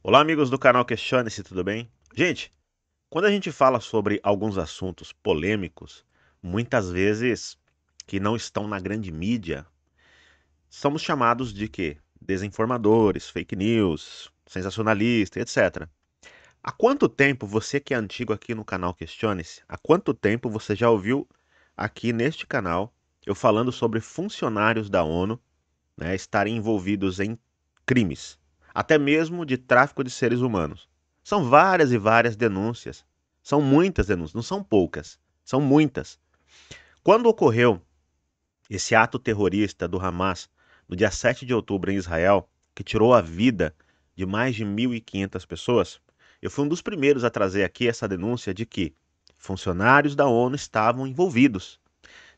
Olá, amigos do canal Questione-se, tudo bem? Gente, quando a gente fala sobre alguns assuntos polêmicos, muitas vezes que não estão na grande mídia, somos chamados de quê? Desinformadores, fake news, sensacionalistas, etc. Há quanto tempo você que é antigo aqui no canal Questione-se, há quanto tempo você já ouviu aqui neste canal eu falando sobre funcionários da ONU né, estarem envolvidos em crimes? até mesmo de tráfico de seres humanos. São várias e várias denúncias. São muitas denúncias, não são poucas, são muitas. Quando ocorreu esse ato terrorista do Hamas no dia 7 de outubro em Israel, que tirou a vida de mais de 1.500 pessoas, eu fui um dos primeiros a trazer aqui essa denúncia de que funcionários da ONU estavam envolvidos.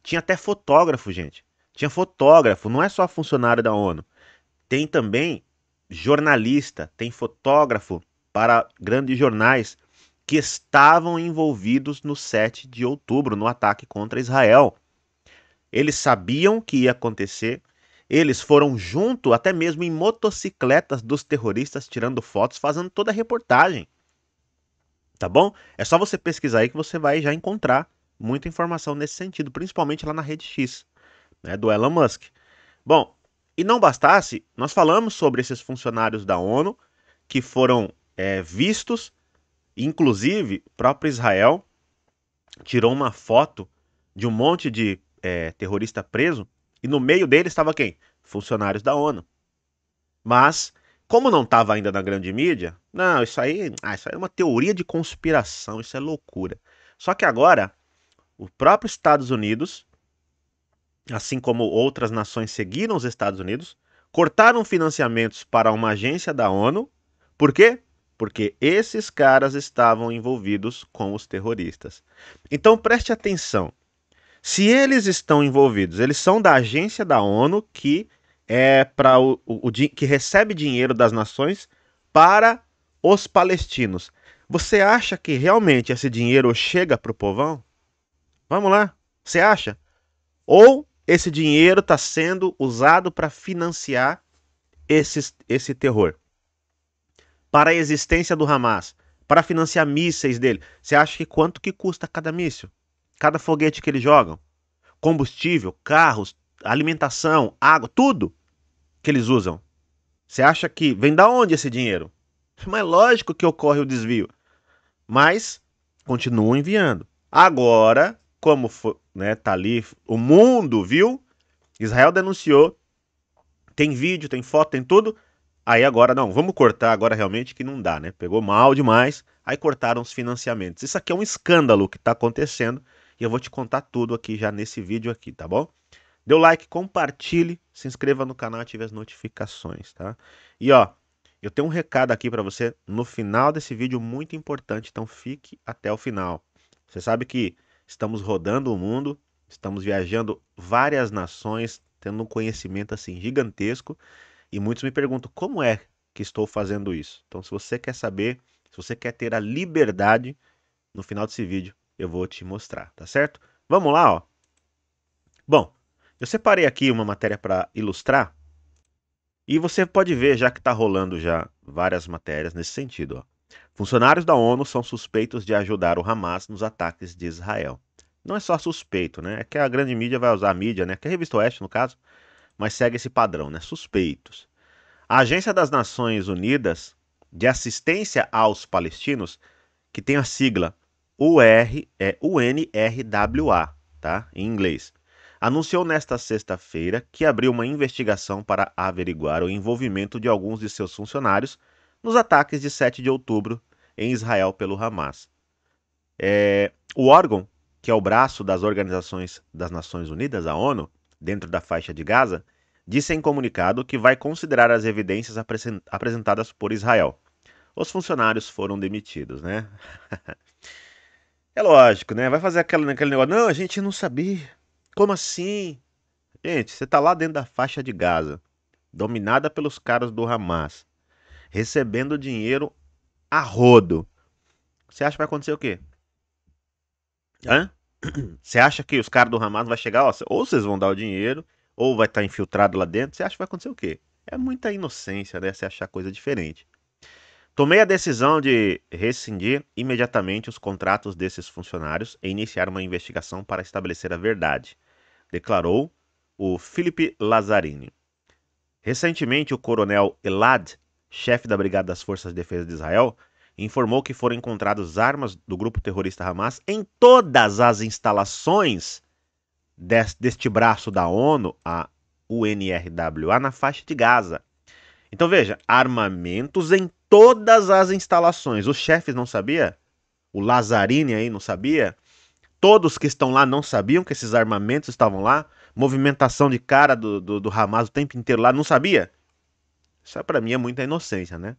Tinha até fotógrafo, gente. Tinha fotógrafo, não é só funcionário da ONU. Tem também jornalista, tem fotógrafo para grandes jornais que estavam envolvidos no 7 de outubro, no ataque contra Israel. Eles sabiam que ia acontecer, eles foram junto, até mesmo em motocicletas dos terroristas, tirando fotos, fazendo toda a reportagem. Tá bom? É só você pesquisar aí que você vai já encontrar muita informação nesse sentido, principalmente lá na rede X, né, do Elon Musk. Bom, e não bastasse, nós falamos sobre esses funcionários da ONU que foram é, vistos, inclusive o próprio Israel tirou uma foto de um monte de é, terrorista preso e no meio dele estava quem? Funcionários da ONU. Mas, como não estava ainda na grande mídia, não, isso aí, ah, isso aí é uma teoria de conspiração, isso é loucura. Só que agora, o próprio Estados Unidos assim como outras nações seguiram os Estados Unidos, cortaram financiamentos para uma agência da ONU. Por quê? Porque esses caras estavam envolvidos com os terroristas. Então preste atenção. Se eles estão envolvidos, eles são da agência da ONU que é para o, o, o que recebe dinheiro das nações para os palestinos. Você acha que realmente esse dinheiro chega para o povão? Vamos lá, você acha? Ou esse dinheiro está sendo usado para financiar esse, esse terror. Para a existência do Hamas, para financiar mísseis dele. Você acha que quanto que custa cada míssil? Cada foguete que eles jogam? Combustível, carros, alimentação, água, tudo que eles usam. Você acha que vem da onde esse dinheiro? Mas lógico que ocorre o desvio. Mas continua enviando. Agora como foi, né, tá ali, o mundo viu, Israel denunciou, tem vídeo, tem foto, tem tudo. Aí agora não, vamos cortar agora realmente que não dá, né? Pegou mal demais, aí cortaram os financiamentos. Isso aqui é um escândalo que tá acontecendo e eu vou te contar tudo aqui já nesse vídeo aqui, tá bom? Dê o like, compartilhe, se inscreva no canal, ative as notificações, tá? E ó, eu tenho um recado aqui para você no final desse vídeo muito importante, então fique até o final. Você sabe que Estamos rodando o mundo, estamos viajando várias nações, tendo um conhecimento assim gigantesco. E muitos me perguntam como é que estou fazendo isso. Então, se você quer saber, se você quer ter a liberdade, no final desse vídeo eu vou te mostrar, tá certo? Vamos lá, ó. Bom, eu separei aqui uma matéria para ilustrar. E você pode ver já que está rolando já várias matérias nesse sentido, ó. Funcionários da ONU são suspeitos de ajudar o Hamas nos ataques de Israel. Não é só suspeito, né? É que a grande mídia vai usar a mídia, né? Que é a revista Oeste, no caso, mas segue esse padrão, né? Suspeitos. A Agência das Nações Unidas de Assistência aos Palestinos, que tem a sigla UR, é UNRWA, tá? Em inglês. Anunciou nesta sexta-feira que abriu uma investigação para averiguar o envolvimento de alguns de seus funcionários nos ataques de 7 de outubro em Israel pelo Hamas. É, o órgão, que é o braço das organizações das Nações Unidas, a ONU, dentro da faixa de Gaza, disse em comunicado que vai considerar as evidências apresentadas por Israel. Os funcionários foram demitidos, né? é lógico, né? Vai fazer aquele, aquele negócio. Não, a gente não sabia. Como assim? Gente, você tá lá dentro da faixa de Gaza, dominada pelos caras do Hamas recebendo dinheiro a rodo. Você acha que vai acontecer o quê? Hã? Você acha que os caras do Hamas vai chegar, ó, ou vocês vão dar o dinheiro, ou vai estar tá infiltrado lá dentro? Você acha que vai acontecer o quê? É muita inocência, né? Você achar coisa diferente. Tomei a decisão de rescindir imediatamente os contratos desses funcionários e iniciar uma investigação para estabelecer a verdade, declarou o Felipe Lazzarini. Recentemente, o coronel Elad chefe da Brigada das Forças de Defesa de Israel, informou que foram encontradas armas do grupo terrorista Hamas em todas as instalações deste braço da ONU, a UNRWA, na faixa de Gaza. Então veja, armamentos em todas as instalações. Os chefes não sabia? O Lazzarini aí não sabia? Todos que estão lá não sabiam que esses armamentos estavam lá? Movimentação de cara do, do, do Hamas o tempo inteiro lá, não sabia? Isso para mim é muita inocência, né?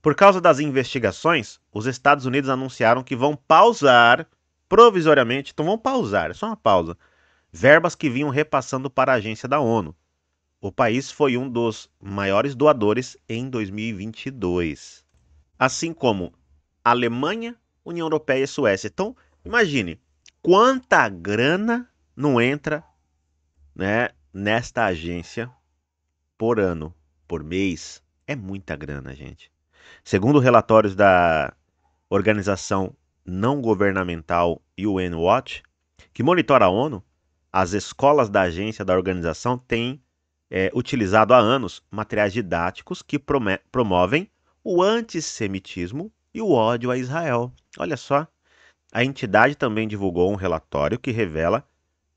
Por causa das investigações, os Estados Unidos anunciaram que vão pausar provisoriamente, então vão pausar, é só uma pausa, verbas que vinham repassando para a agência da ONU. O país foi um dos maiores doadores em 2022, assim como Alemanha, União Europeia e Suécia. Então, imagine quanta grana não entra, né, nesta agência por ano, por mês, é muita grana, gente. Segundo relatórios da organização não governamental UN Watch, que monitora a ONU, as escolas da agência da organização têm é, utilizado há anos materiais didáticos que promovem o antissemitismo e o ódio a Israel. Olha só, a entidade também divulgou um relatório que revela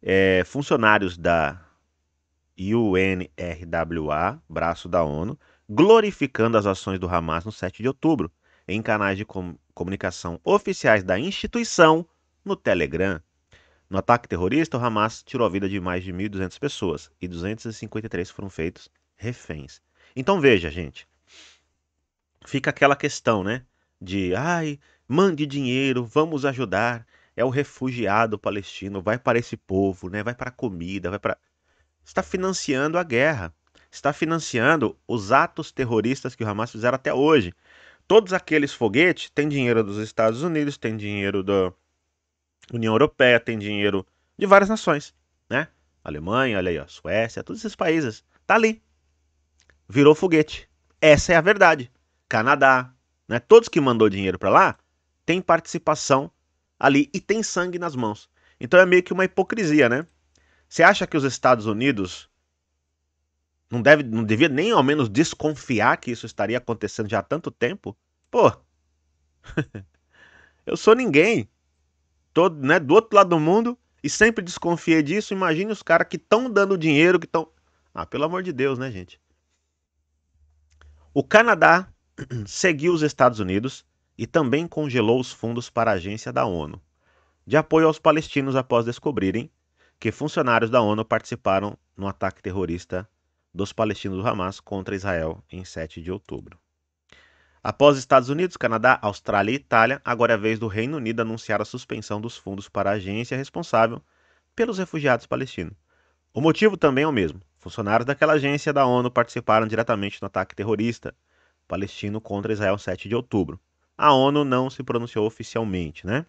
é, funcionários da UNRWA, braço da ONU, glorificando as ações do Hamas no 7 de outubro, em canais de com comunicação oficiais da instituição no Telegram. No ataque terrorista, o Hamas tirou a vida de mais de 1.200 pessoas e 253 foram feitos reféns. Então veja, gente, fica aquela questão, né? De, ai, mande dinheiro, vamos ajudar. É o refugiado palestino, vai para esse povo, né? Vai para comida, vai para está financiando a guerra, está financiando os atos terroristas que o Hamas fizeram até hoje. Todos aqueles foguetes têm dinheiro dos Estados Unidos, tem dinheiro da União Europeia, tem dinheiro de várias nações, né? Alemanha, olha aí, ó, Suécia, todos esses países. Tá ali. Virou foguete. Essa é a verdade. Canadá, né? Todos que mandou dinheiro para lá têm participação ali e tem sangue nas mãos. Então é meio que uma hipocrisia, né? Você acha que os Estados Unidos não, deve, não devia nem ao menos desconfiar que isso estaria acontecendo já há tanto tempo? Pô, eu sou ninguém. Tô né, do outro lado do mundo e sempre desconfiei disso. Imagine os caras que estão dando dinheiro, que estão. Ah, pelo amor de Deus, né, gente? O Canadá seguiu os Estados Unidos e também congelou os fundos para a agência da ONU de apoio aos palestinos após descobrirem que funcionários da ONU participaram no ataque terrorista dos palestinos do Hamas contra Israel em 7 de outubro. Após Estados Unidos, Canadá, Austrália e Itália, agora é a vez do Reino Unido anunciar a suspensão dos fundos para a agência responsável pelos refugiados palestinos. O motivo também é o mesmo. Funcionários daquela agência da ONU participaram diretamente no ataque terrorista palestino contra Israel 7 de outubro. A ONU não se pronunciou oficialmente, né?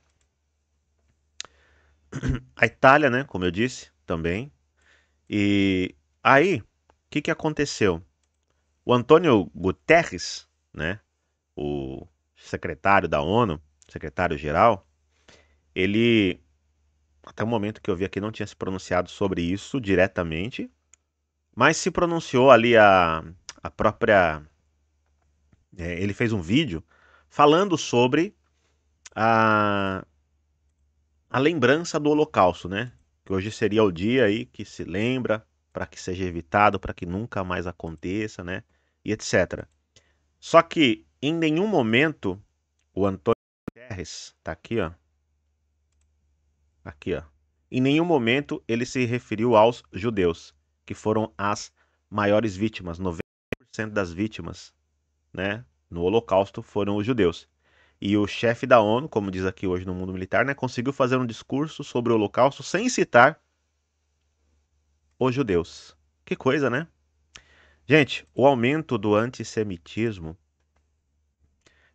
a Itália, né, como eu disse, também. E aí, o que, que aconteceu? O Antônio Guterres, né, o secretário da ONU, secretário-geral, ele, até o momento que eu vi aqui, não tinha se pronunciado sobre isso diretamente, mas se pronunciou ali a, a própria. É, ele fez um vídeo falando sobre a, a lembrança do Holocausto, né? Que hoje seria o dia aí que se lembra para que seja evitado, para que nunca mais aconteça, né? E etc. Só que em nenhum momento o Antônio Guterres tá aqui, ó. Aqui, ó. Em nenhum momento ele se referiu aos judeus, que foram as maiores vítimas, 90% das vítimas, né? No Holocausto foram os judeus. E o chefe da ONU, como diz aqui hoje no mundo militar, né, conseguiu fazer um discurso sobre o Holocausto sem citar os judeus. Que coisa, né? Gente, o aumento do antissemitismo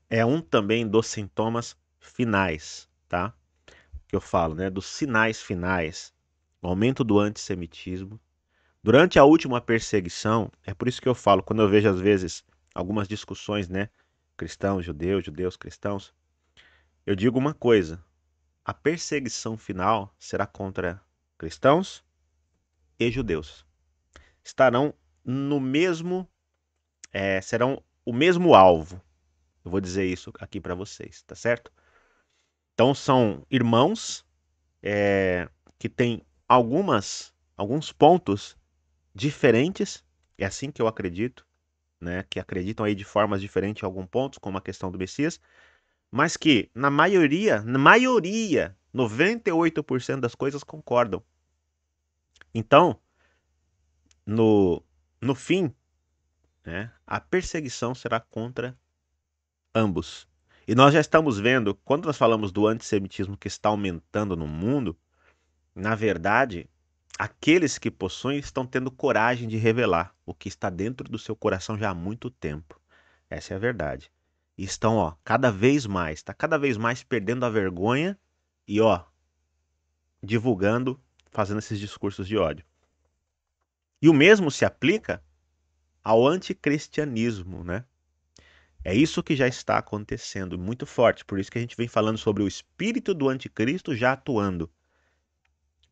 é um também dos sintomas finais, tá? Que eu falo, né? Dos sinais finais. O aumento do antissemitismo. Durante a última perseguição, é por isso que eu falo, quando eu vejo às vezes algumas discussões, né? cristãos, judeus, judeus, cristãos, eu digo uma coisa: a perseguição final será contra cristãos e judeus. Estarão no mesmo, é, serão o mesmo alvo. Eu vou dizer isso aqui para vocês, tá certo? Então são irmãos é, que têm algumas, alguns pontos diferentes. É assim que eu acredito né, que acreditam aí de formas diferentes em alguns pontos, como a questão do Messias, mas que na maioria, na maioria, 98% das coisas concordam. Então, no, no fim, né, a perseguição será contra ambos. E nós já estamos vendo, quando nós falamos do antissemitismo que está aumentando no mundo, na verdade, Aqueles que possuem estão tendo coragem de revelar o que está dentro do seu coração já há muito tempo. Essa é a verdade. E estão, ó, cada vez mais, tá cada vez mais perdendo a vergonha e, ó, divulgando, fazendo esses discursos de ódio. E o mesmo se aplica ao anticristianismo, né? É isso que já está acontecendo, muito forte. Por isso que a gente vem falando sobre o espírito do anticristo já atuando.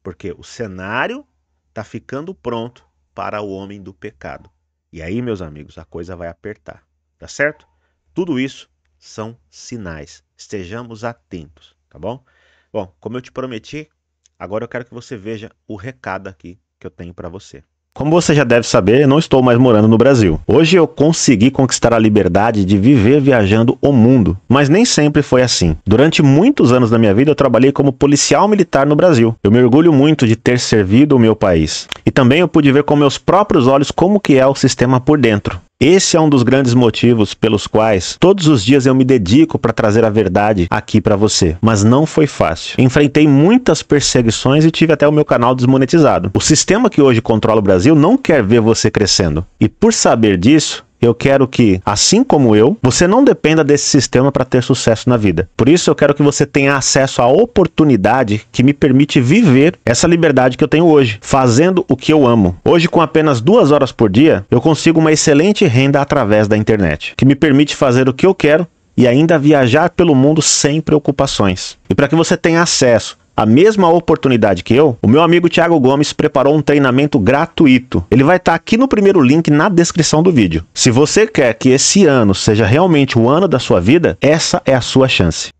Porque o cenário está ficando pronto para o homem do pecado. E aí, meus amigos, a coisa vai apertar, tá certo? Tudo isso são sinais. Estejamos atentos, tá bom? Bom, como eu te prometi, agora eu quero que você veja o recado aqui que eu tenho para você. Como você já deve saber, não estou mais morando no Brasil. Hoje eu consegui conquistar a liberdade de viver viajando o mundo, mas nem sempre foi assim. Durante muitos anos da minha vida eu trabalhei como policial militar no Brasil. Eu me orgulho muito de ter servido o meu país. E também eu pude ver com meus próprios olhos como que é o sistema por dentro. Esse é um dos grandes motivos pelos quais todos os dias eu me dedico para trazer a verdade aqui para você. Mas não foi fácil. Enfrentei muitas perseguições e tive até o meu canal desmonetizado. O sistema que hoje controla o Brasil não quer ver você crescendo. E por saber disso, eu quero que, assim como eu, você não dependa desse sistema para ter sucesso na vida. Por isso, eu quero que você tenha acesso à oportunidade que me permite viver essa liberdade que eu tenho hoje, fazendo o que eu amo. Hoje, com apenas duas horas por dia, eu consigo uma excelente renda através da internet, que me permite fazer o que eu quero e ainda viajar pelo mundo sem preocupações. E para que você tenha acesso a mesma oportunidade que eu, o meu amigo Thiago Gomes preparou um treinamento gratuito. Ele vai estar tá aqui no primeiro link na descrição do vídeo. Se você quer que esse ano seja realmente o ano da sua vida, essa é a sua chance.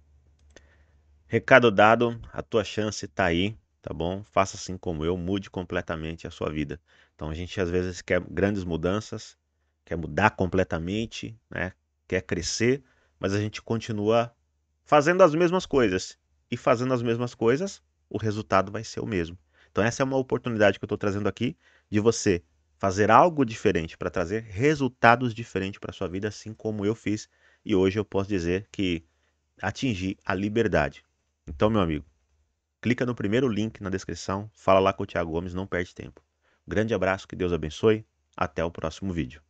Recado dado, a tua chance está aí, tá bom? Faça assim como eu, mude completamente a sua vida. Então a gente às vezes quer grandes mudanças, quer mudar completamente, né? Quer crescer, mas a gente continua fazendo as mesmas coisas e fazendo as mesmas coisas, o resultado vai ser o mesmo. Então, essa é uma oportunidade que eu estou trazendo aqui de você fazer algo diferente para trazer resultados diferentes para sua vida, assim como eu fiz e hoje eu posso dizer que atingi a liberdade. Então, meu amigo, clica no primeiro link na descrição, fala lá com o Thiago Gomes, não perde tempo. Grande abraço, que Deus abençoe, até o próximo vídeo.